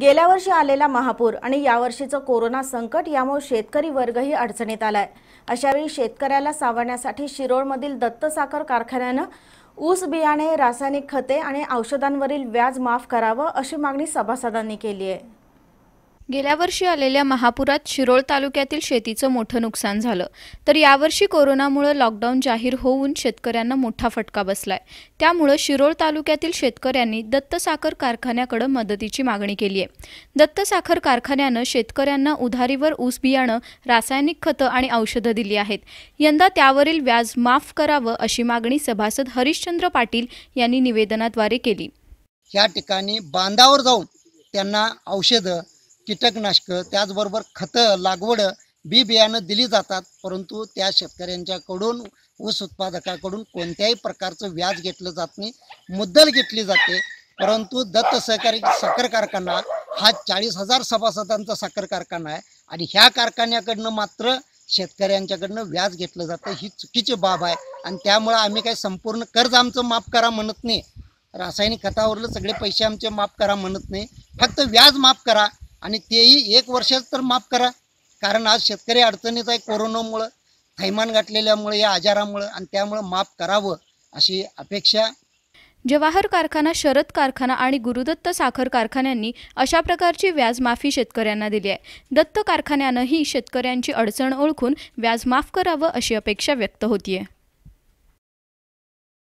गेल्या वर्षी आलेला महापूर आणि यावर्षीचं कोरोना संकट यामुळे शेतकरी वर्गही अडचणीत आलाय अशावेळी शेतकऱ्याला सावरण्यासाठी शिरोळमधील दत्त साखर कारखान्यानं ऊस बियाणे रासायनिक खते आणि औषधांवरील व्याज माफ करावं अशी मागणी सभासदांनी केली आहे गेल्या वर्षी आलेल्या महापुरात शिरोळ तालुक्यातील शेतीचं मोठं नुकसान झालं तर यावर्षी कोरोनामुळे लॉकडाऊन जाहीर होऊन शेतकऱ्यांना मोठा फटका बसलाय त्यामुळं शिरोळ तालुक्यातील शेतकऱ्यांनी दत्त साखर कारखान्याकडे मदतीची मागणी केली आहे दत्त साखर कारखान्यानं शेतकऱ्यांना उधारीवर ऊस बियाणं रासायनिक खतं आणि औषधं दिली आहेत यंदा त्यावरील व्याज माफ करावं अशी मागणी सभासद हरिश्चंद्र पाटील यांनी निवेदनाद्वारे केली या ठिकाणी बांधावर जाऊन त्यांना औषधं कीटकनाशक त्याचबरोबर खतं लागवड बी बियाणं दिली जातात परंतु त्या शेतकऱ्यांच्याकडून ऊस उत्पादकाकडून कोणत्याही प्रकारचं व्याज घेतलं जात नाही मुद्दल घेतली जाते परंतु दत्त सहकारी साखर कारखाना हा चाळीस हजार सभासदांचा साखर कारखाना आहे आणि ह्या कारखान्याकडनं मात्र शेतकऱ्यांच्याकडनं व्याज घेतलं जातं ही चुकीची बाब आहे आणि त्यामुळं आम्ही काही संपूर्ण कर्ज आमचं माफ करा म्हणत नाही रासायनिक खतावरलं सगळे पैसे आमचे माफ करा म्हणत नाही फक्त व्याज माफ करा आणि तेही एक वर्षात तर माफ करा कारण आज शेतकरी अडचणीत आहे कोरोनामुळं थैमान गाठलेल्यामुळे या आजारामुळं आणि त्यामुळं माफ करावं अशी अपेक्षा जवाहर कारखाना शरद कारखाना आणि गुरुदत्त साखर कारखान्यांनी अशा प्रकारची व्याजमाफी शेतकऱ्यांना दिली आहे दत्त कारखान्यानंही शेतकऱ्यांची अडचण ओळखून व्याज माफ करावं अशी अपेक्षा व्यक्त होतीये